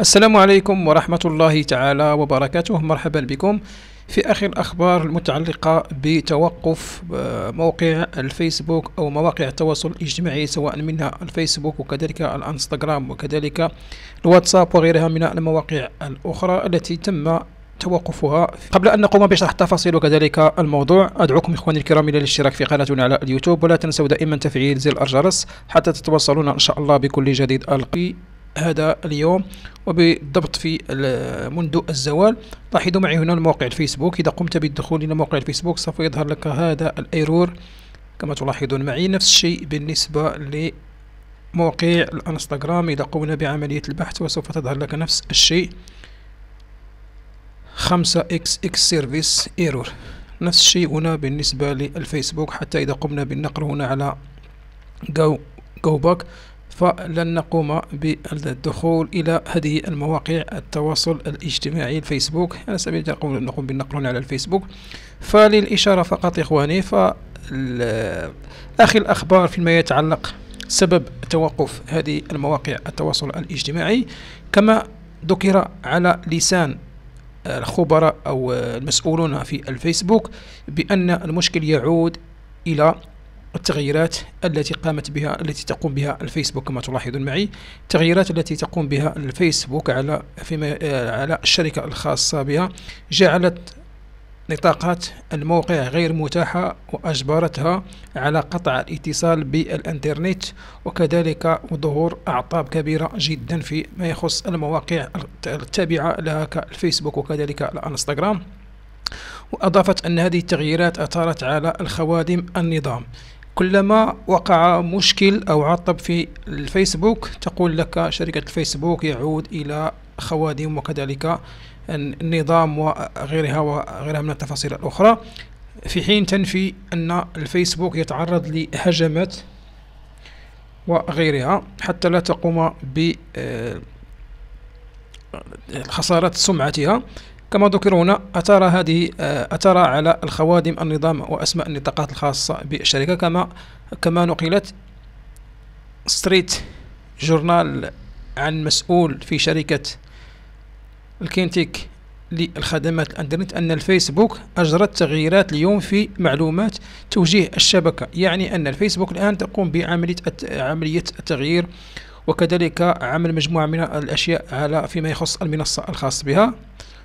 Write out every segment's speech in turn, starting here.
السلام عليكم ورحمة الله تعالى وبركاته مرحبا بكم في آخر الأخبار المتعلقة بتوقف آه، موقع الفيسبوك أو مواقع التواصل الاجتماعي سواء منها الفيسبوك وكذلك الانستغرام وكذلك الواتساب وغيرها من المواقع الأخرى التي تم توقفها قبل أن نقوم بشرح التفاصيل وكذلك الموضوع أدعوكم إخواني الكرام إلى الاشتراك في قناتنا على اليوتيوب ولا تنسوا دائما تفعيل زر الجرس حتى تتوصلون إن شاء الله بكل جديد ألقي هذا اليوم وبالضبط في منذ الزوال لاحظوا معي هنا الموقع الفيسبوك إذا قمت بالدخول إلى موقع الفيسبوك سوف يظهر لك هذا الأيرور كما تلاحظون معي نفس الشيء بالنسبة لموقع الانستغرام إذا قمنا بعملية البحث وسوف تظهر لك نفس الشيء 5 اكس اكس سيرفيس ايرور نفس الشيء هنا بالنسبة للفيسبوك حتى إذا قمنا بالنقر هنا على جو جو باك فلن نقوم بالدخول إلى هذه المواقع التواصل الاجتماعي الفيسبوك على سبيل التقول نقوم بالنقل على الفيسبوك فللإشارة فقط إخواني ف آخر الأخبار فيما يتعلق سبب توقف هذه المواقع التواصل الاجتماعي كما ذكر على لسان الخبراء أو المسؤولون في الفيسبوك بأن المشكل يعود إلى التغييرات التي قامت بها التي تقوم بها الفيسبوك كما تلاحظون معي التغييرات التي تقوم بها الفيسبوك على فيما آه، على الشركة الخاصة بها جعلت نطاقات الموقع غير متاحة وأجبرتها على قطع الاتصال بالإنترنت وكذلك ظهور أعطاب كبيرة جدا في ما يخص المواقع التابعة لها كالفيسبوك وكذلك الانستغرام وأضافت أن هذه التغييرات أثارت على الخوادم النظام كلما وقع مشكل أو عطب في الفيسبوك تقول لك شركة الفيسبوك يعود إلى خوادم وكذلك النظام وغيرها وغيرها من التفاصيل الأخرى في حين تنفي أن الفيسبوك يتعرض لهجمات وغيرها حتى لا تقوم ب آه، خسارة سمعتها كما ذكر هنا أثار هذه آه، أثر على الخوادم النظام وأسماء النطاقات الخاصة بالشركة كما كما نقلت ستريت جورنال عن مسؤول في شركة الكينتيك للخدمات الانترنت ان الفيسبوك اجرت تغييرات اليوم في معلومات توجيه الشبكه يعني ان الفيسبوك الان تقوم بعمليه عمليه التغيير وكذلك عمل مجموعه من الاشياء على فيما يخص المنصه الخاص بها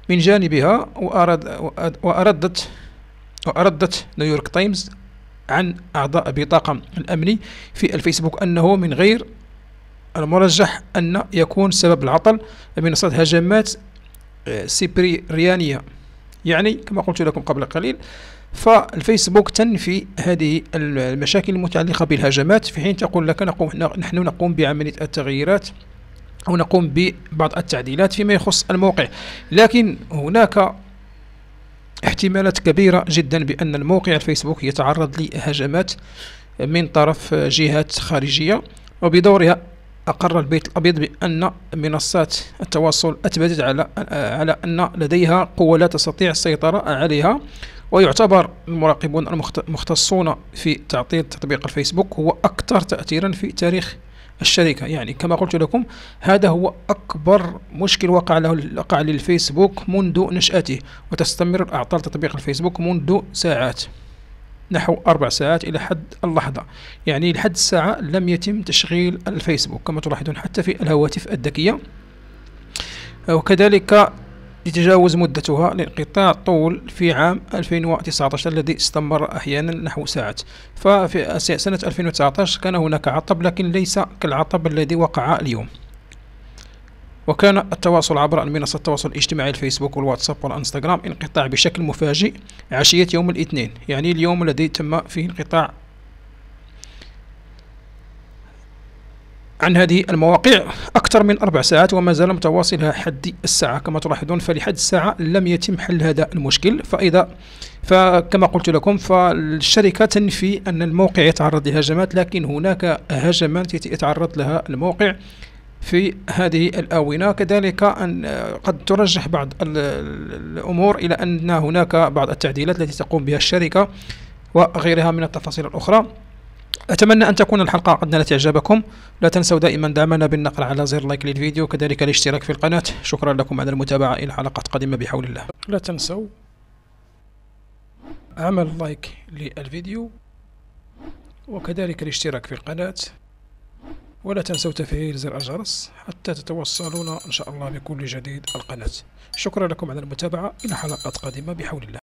من جانبها وأرد وأردت وأردت نيويورك تايمز عن أعضاء بطاقة الأمني في الفيسبوك أنه من غير المرجح أن يكون سبب العطل من صد هجمات آه، سيبريانية يعني كما قلت لكم قبل قليل فالفيسبوك تنفي هذه المشاكل المتعلقة بالهجمات في حين تقول لك نقوم نحن نقوم بعملية التغييرات ونقوم ببعض التعديلات فيما يخص الموقع لكن هناك احتمالات كبيرة جدا بأن الموقع الفيسبوك يتعرض لهجمات من طرف جهات خارجية وبدورها أقر البيت الأبيض بأن منصات التواصل أثبتت على على أن لديها قوة لا تستطيع السيطرة عليها ويعتبر المراقبون المختصون في تعطيل تطبيق الفيسبوك هو أكثر تأثيرا في تاريخ الشركة يعني كما قلت لكم هذا هو أكبر مشكل وقع له وقع للفيسبوك منذ نشأته وتستمر أعطال تطبيق الفيسبوك منذ ساعات نحو أربع ساعات إلى حد اللحظة يعني لحد الساعة لم يتم تشغيل الفيسبوك كما تلاحظون حتى في الهواتف الذكية وكذلك لتجاوز مدتها لانقطاع طول في عام 2019 الذي استمر أحيانا نحو ساعات ففي سنة 2019 كان هناك عطب لكن ليس كالعطب الذي وقع اليوم وكان التواصل عبر منصة التواصل الاجتماعي الفيسبوك والواتساب والانستغرام انقطاع بشكل مفاجئ عشية يوم الاثنين يعني اليوم الذي تم فيه انقطاع عن هذه المواقع أكثر من أربع ساعات وما زال متواصلها حد الساعة كما تلاحظون فلحد الساعة لم يتم حل هذا المشكل فإذا فكما قلت لكم فالشركة تنفي أن الموقع يتعرض لهجمات لكن هناك هجمات يتعرض لها الموقع في هذه الآونة كذلك أن قد ترجح بعض الأمور إلى أن هناك بعض التعديلات التي تقوم بها الشركة وغيرها من التفاصيل الأخرى أتمنى أن تكون الحلقة قد نالت إعجابكم لا تنسوا دائما دعمنا بالنقر على زر لايك للفيديو كذلك الاشتراك في القناة شكرا لكم على المتابعة إلى حلقات قادمة بحول الله لا تنسوا عمل لايك للفيديو وكذلك الاشتراك في القناة ولا تنسوا تفعيل زر الجرس حتى تتوصلون إن شاء الله بكل جديد القناة شكرا لكم على المتابعة إلى حلقات قادمة بحول الله